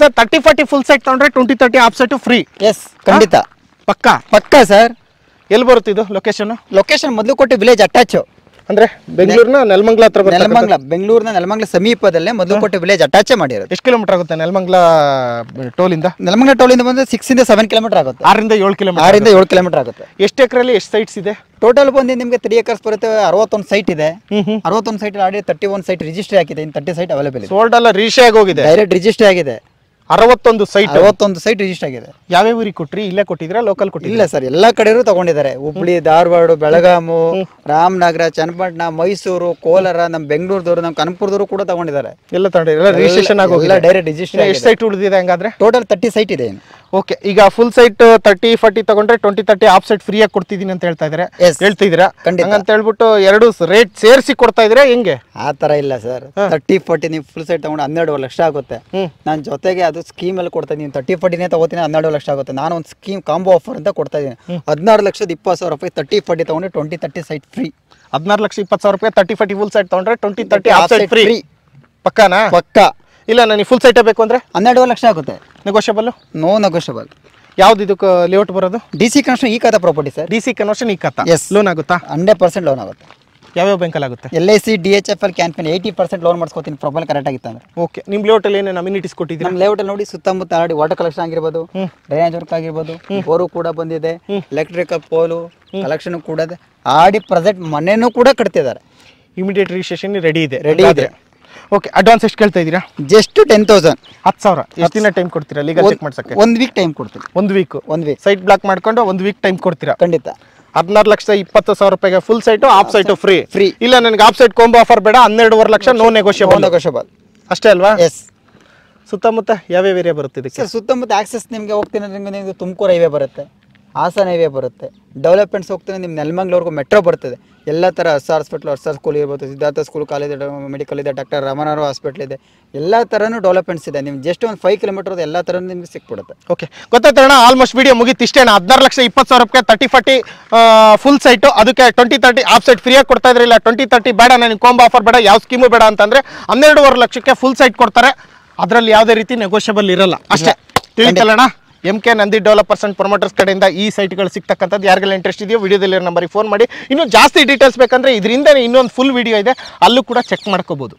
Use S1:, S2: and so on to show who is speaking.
S1: sir thirty forty full set ತಗೊಂಡ್ರೆ twenty thirty half set free yes ಖಂಡಿತ ಪಕ್ಕ ಪಕ್ಕ
S2: ಸರ್ ಎಲ್ಲಿ ಬರುತ್ತೆ ಇದು ಲೊಕೇಶನ್ ಲೊಕೇಶನ್ ಮೊದಲು ಕೊಟ್ಟು ವಿಲೇಜ್ ಅಟ್ಯಾಚ್ ಅಂದ್ರೆ ಬೆಂಗಳೂರಿನ ನೆಲಮಂಗ್ಲ ಹತ್ರ ನೆಲಮಂಗ್ಲ ಬೆಂಗಳೂರಿನ ನೆಲಮಂಗ್ಲ ಸಮೀಪದಲ್ಲೇ ಮೊದಲು ಕೊಟ್ಟು ವಿಲೇಜ್ ಅಟ್ಯಾಚ್ ಮಾಡಿರೋದು ಎಷ್ಟು ಕಿಲೋಮೀಟರ್ ಆಗುತ್ತೆ ನೆಲಮಂಗ್ಲ ಟೋಲ್ ಇಂದ ನೆಲಮಂಗ್ಲ ಟೋಲ್ ಇಂದ ಬಂದ್ರೆ ಸಿಕ್ಸ್ ಇಂದ ಸೆವೆನ್ ಕಿಲೋಮೀಟರ್ ಆಗುತ್ತೆ ಆರಿಂದ ಏಳು ಕಿಲೋಮೀಟರ್ ಆರಿಂದ ಏಳು ಕಿಲೋಮೀಟರ್ ಆಗುತ್ತೆ ಎಷ್ಟು ಎಕರೆಲ್ಲಿ ಎಷ್ಟು ಸೈಟ್ಸ್ ಇದೆ ಟೋಟಲ್ ಬಂದು ನಿಮಗೆ ತ್ರೀ ಏಕರ್ಸ್ ಬರುತ್ತೆ ಅರವತ್ತೊಂದು ಸೈಟ್ ಇದೆ ಅರವತ್ತೊಂದು ಸೈಟ್ ಆಡಿ ತರ್ಟಿ ಒನ್ ಸೈಟ್ ರಿಜಿಸ್ಟ್ರಿ ಆಗಿದೆ ಇನ್ನು ತರ್ಟಿ ಸೈಟ್ ಅವೈಲೇಬಲ್ ಸೋಲ್ಡ್ ಎಲ್ಲ ರಿಜಿಸ್ಟರ್ ಆಗಿ ಹೋಗಿದೆ ಡೈರೆಕ್ಟ್ ರಿಜಿಸ್ಟ್ರಿ ಆಗಿದೆ ಅರವತ್ತೊಂದು ಸೈಟ್ ಅರವತ್ತೊಂದು ಸೈಟ್ ರಿಜಿಸ್ಟರ್ ಆಗಿದೆ ಯಾವ ಊರಿಗೆ ಕೊಟ್ರಿ ಇಲ್ಲೇ ಕೊಟ್ಟಿದ್ರ ಲೋಕಲ್ ಕೊಟ್ಟಿ ಇಲ್ಲ ಸರ್ ಎಲ್ಲಾ ಕಡೆಯೂ ತಗೊಂಡಿದ್ದಾರೆ ಹುಬ್ಳಿ ಧಾರವಾಡ ಬೆಳಗಾಮು ರಾಮನಗರ ಚನ್ನಪಟ್ಟಣ ಮೈಸೂರು ಕೋಲಾರ ನಮ್ಮ ಬೆಂಗಳೂರದವರು ನಮ್ಮ ಕನಪುರದವರು ಕೂಡ ತಗೊಂಡಿದ್ದಾರೆ ಎಲ್ಲ ತಗೊಂಡಿದ್ದಾರೆ ರಿಜಿಸ್ಟ್ರೇಷನ್ ಆಗೋದಿಲ್ಲ ಡೈರೆಕ್ಟ್ ರಿಜಿಸ್ಟ್ರೇಷನ್ ಸೈಟ್ ಉಳಿದಿದೆ ಹಂಗಾದ್ರೆ ಟೋಟಲ್ ತರ್ಟಿ ಸೈಟ್ ಇದೆ ಓಕೆ ಈಗ ಫುಲ್ ಸೈಟ್ ತರ್ಟಿ ಫಾರ್ಟಿ ತಗೊಂಡ್ರೆ twenty thirty half site free ಆಗಿ ಕೊಡ್ತಿದ್ದೀನಿ ಅಂತ ಹೇಳ್ತಾ ಇದ್ದಾರೆ ಹೇಳ್ತಿದ್ದೀರಾ ಹಂಗಂತ ಹೇಳ್ಬಿಟ್ಟು ಎರಡು ರೇಟ್ ಸೇರಿಸಿ ಕೊಡ್ತಾ ಇದ್ರೆ ಹೆಂಗೆ ಆ ತರ ಇಲ್ಲ ಸರ್ ತರ್ಟಿ ಫಾರ್ಟಿ ನೀವು ಫುಲ್ ಸೈಟ್ ತಗೊಂಡು ಹನ್ನೆರಡು ಲಕ್ಷ ಆಗುತ್ತೆ ನಾನು ಜೊತೆಗೆ ಅದು ಸ್ಕೀಮ್ ಅಲ್ಲಿ ಕೊಡ್ತಾ ಇದ್ದೀನಿ ತರ್ಟಿ ಫಾರ್ಟಿನೇ ತಗೋತೀನಿ ಹನ್ನೆರಡು ಲಕ್ಷ ಆಗುತ್ತೆ ನಾನು ಒಂದು ಸ್ಕೀಮ್ ಕಾಂಬೋ ಆಫರ್ ಅಂತ ಕೊಡ್ತಾ ಇದ್ದೀನಿ ಹದಿನಾರು ಲಕ್ಷದ ಇಪ್ಪತ್ತು ಸಾವಿರ ರೂಪಾಯಿ ತರ್ಟಿ ಫಾರ್ಟಿ ತಗೊಂಡ್ರೆ ಟ್ವೆಂಟಿ ತರ್ಟಿ ಸೈಟ್ ಫ್ರೀ ಹದಿನಾರು ಲಕ್ಷ ಇಪ್ಪತ್ತು ಸಾವಿರ ರೂಪಾಯಿ ತರ್ಟಿ ಫಾರ್ಟಿ ಫುಲ್ ಸೈಟ್ ತಗೊಂಡ್ರೆ twenty thirty half site free ಪಕ್ಕನಾ ಪಕ್ಕ ಇಲ್ಲ ನನಗೆ ಫುಲ್ ಸೈಟೇ ಬೇಕು ಅಂದ್ರೆ ಹನ್ನೆರಡು ಲಕ್ಷ ಆಗುತ್ತೆ ನೆಗೋಷಿಯಬಲ್ಲು ನೋ ನೆಗೋಷಿಯಬಲ್ ಯಾವ್ದು ಇದಕ್ಕೆ ಲೇಔಟ್ ಬರೋದು D C construction e khata property sir D C conversion e khata yes loan ಆಗುತ್ತಾ ಹಂಡ್ರೆಡ್ ಪರ್ಸೆಂಟ್ ಲೋನ್ ಆಗುತ್ತೆ ಯಾವ್ಯಾವ ಬ್ಯಾಂಕಲ್ಲಿ ಆಗುತ್ತೆ L I C D H F L campaign eighty percent loan ಮಾಡ್ಸ್ಕೊತೀನಿ ಪ್ರಾಬ್ಲಮ್ ಕರೆಕ್ಟ್ ಆಗಿತ್ತು ಅಂದ್ರೆ ಓಕೆ ನಿಮ್ಮ ಲೇಔಟಲ್ಲಿ ಏನೇನು ಅಮ್ಯುನಿಟೀಸ್ ಕೊಟ್ಟಿದ್ದೀವಿ ನಮ್ಮ ಅಲ್ಲಿ ನೋಡಿ ಸುತ್ತಮುತ್ತ ಆಲ್ರೆಡಿ ವಾಟರ್ ಕಲೆಕ್ಷನ್ ಆಗಿರ್ಬೋದು ಡ್ರೈನೇಜ್ ವರ್ಕ್ ಆಗಿರ್ಬೋದು ಬೋರು ಕೂಡ ಬಂದಿದೆ ಎಲೆಕ್ಟ್ರಿಕಲ್ ಪೋಲು ಕಲೆಕ್ಷನ್ ಕೂಡ ಆಡಿ ಪ್ರೆಸೆಂಟ್ ಮನೆಯೂ ಕೂಡ ಕಟ್ತಿದ್ದಾರೆ ಇಮಿಡಿಯೇಟ್ ರಿಜಿಸ್ಟ್ರೇಷನ್ ರೆಡಿ ಇದೆ ರೆಡಿ ಇದೆ ಓಕೆ ಅಡ್ವಾನ್ಸ್ ಎಷ್ಟು ಕೇಳ್ತಾ ಇದ್ದೀರಾ ಜಸ್ಟ್ ಟೆನ್ ತೌಸಂಡ್ ಹತ್ತು ಸಾವಿರ
S1: ಎಷ್ಟು ಟೈಮ್ ಕೊಡ್ತೀರಾ ಲೀಗಲ್ ಚೆಕ್ ಮಾಡ್ಸಕ್ಕೆ ಒಂದು ವೀಕ್ ಟೈಮ್ ಕೊಡ್ತೀವಿ ಒಂದು ವೀಕ್ ಒಂದು ವೀಕ್ ಸೈಟ್ ಬ್ಲಾಕ್ ಮಾಡ್ಕೊಂಡು ಒಂದು ವೀಕ್ ಟೈಮ್ ಕೊಡ್ತೀರಾ ಖಂಡಿತ ಹದಿನಾರು ಲಕ್ಷ ಇಪ್ಪತ್ತು ಸಾವಿರ ರೂಪಾಯಿಗೆ full site half site free free ಇಲ್ಲ ನನಗೆ ಆಫ್ ಸೈಟ್ ಕೊಂಬ
S2: ಆಫರ್ ಬೇಡ ಹನ್ನೆರಡುವರೆ ಲಕ್ಷ ನೋ ನೆಗೋಷಿಯಬಲ್ ನೆಗೋಷಿಯಬಲ್ ಅಷ್ಟೇ ಅಲ್ವಾ ಎಸ್ ಸುತ್ತಮುತ್ತ ಯಾವ್ಯಾವ ಏರಿಯಾ ಬರುತ್ತೆ ಸರ್ ಸುತ್ತಮುತ್ತ ಆಕ್ಸೆಸ್ ನಿಮಗೆ ಹೋಗ್ತೀನಿ ನಿಮಗೆ ತುಮಕೂರು ಹೈವೇ ಬರುತ್ತೆ ಹಾಸನ ಹೈವೇ ಬರುತ್ತೆ ಡೆವಲಪ್ಮೆಂಟ್ಸ್ ಹೋಗ್ತಾನೆ ನಿಮ್ಮ ನೆಲಮಂಗ್ಳವ್ರಿಗೂ ಮೆಟ್ರೋ ಬರ್ತದೆ ಎಲ್ಲ ಥರ ಆರ್ ಹಾಸ್ಪಿಟ್ಲು ಆರ್ ಸ್ಕೂಲ್ ಇರ್ಬೋದು ಸಿದ್ಧಾರ್ಥ ಸ್ಕೂಲ್ ಕಾಲೇಜ್ ಮೆಡಿಕಲ್ ಇದೆ ಡಾಕ್ಟರ್ ರಮಣಾರು ಹಾಸ್ಪಿಟ್ಲ್ ಇದೆ ಎಲ್ಲ ಥರನೂ ಡೆವಲಪ್ಮೆಂಟ್ಸ್ ಇದೆ ನಿಮ್ಗೆ ಜಸ್ಟ್ ಒಂದು ಫೈವ್ ಕಿಲೋಮೀಟರ್ ಎಲ್ಲ ಥರನೂ ನಿಮಗೆ ಸಿಕ್ಬಿಡುತ್ತೆ
S1: ಓಕೆ ಗೊತ್ತಾಯ್ತಣ್ಣ ಆಲ್ಮೋಸ್ಟ್ ವೀಡಿಯೋ ಮುಗಿತು ಇಷ್ಟೇನ ಹದಿನಾರು ಲಕ್ಷ ಇಪ್ಪತ್ತು ಸಾವಿರ ರೂಪಾಯಿ ತರ್ಟಿ ಫಾರ್ಟಿ ಫುಲ್ ಸೈಟು ಅದಕ್ಕೆ ಟ್ವೆಂಟಿ ತರ್ಟಿ ಆಫ್ ಸೈಟ್ ಫ್ರೀಯಾಗಿ ಕೊಡ್ತಾ ಇದ್ರಿಲ್ಲ ಟ್ವೆಂಟಿ ತರ್ಟಿ ಬೇಡ ನನಗೆ ಕಾಂಬ್ ಆಫರ್ ಬೇಡ ಯಾವ ಸ್ಕೀಮು ಬೇಡ ಅಂತಂದರೆ ಹನ್ನೆರಡುವರೆ ಲಕ್ಷಕ್ಕೆ ಫುಲ್ ಸೈಟ್ ಕೊಡ್ತಾರೆ ಅದರಲ್ಲಿ ಯಾವುದೇ ರೀತಿ ನೆಗೋಷಿಯಬಲ್ ಇರಲ್ಲ ಅಷ್ಟೇ ತಿಳಿತಲ್ಲಣ್ಣ M K Nandi developers and promoters ಕಡೆಯಿಂದ ಈ ಸೈಟ್ಗಳು ಸಿಗ್ತಕ್ಕಂಥದ್ದು ಯಾರಿಗೆಲ್ಲ ಇಂಟ್ರೆಸ್ಟ್ ಇದೆಯೋ ವಿಡಿಯೋದಲ್ಲಿರೋ ನಂಬರಿಗೆ ಫೋನ್ ಮಾಡಿ ಇನ್ನೂ ಜಾಸ್ತಿ ಡೀಟೇಲ್ಸ್ ಬೇಕಂದರೆ ಇದರಿಂದ ಇನ್ನೊಂದು ಫುಲ್ ವಿಡಿಯೋ ಇದೆ ಅಲ್ಲೂ ಕೂಡ ಚೆಕ್ ಮಾಡ್ಕೋಬೋದು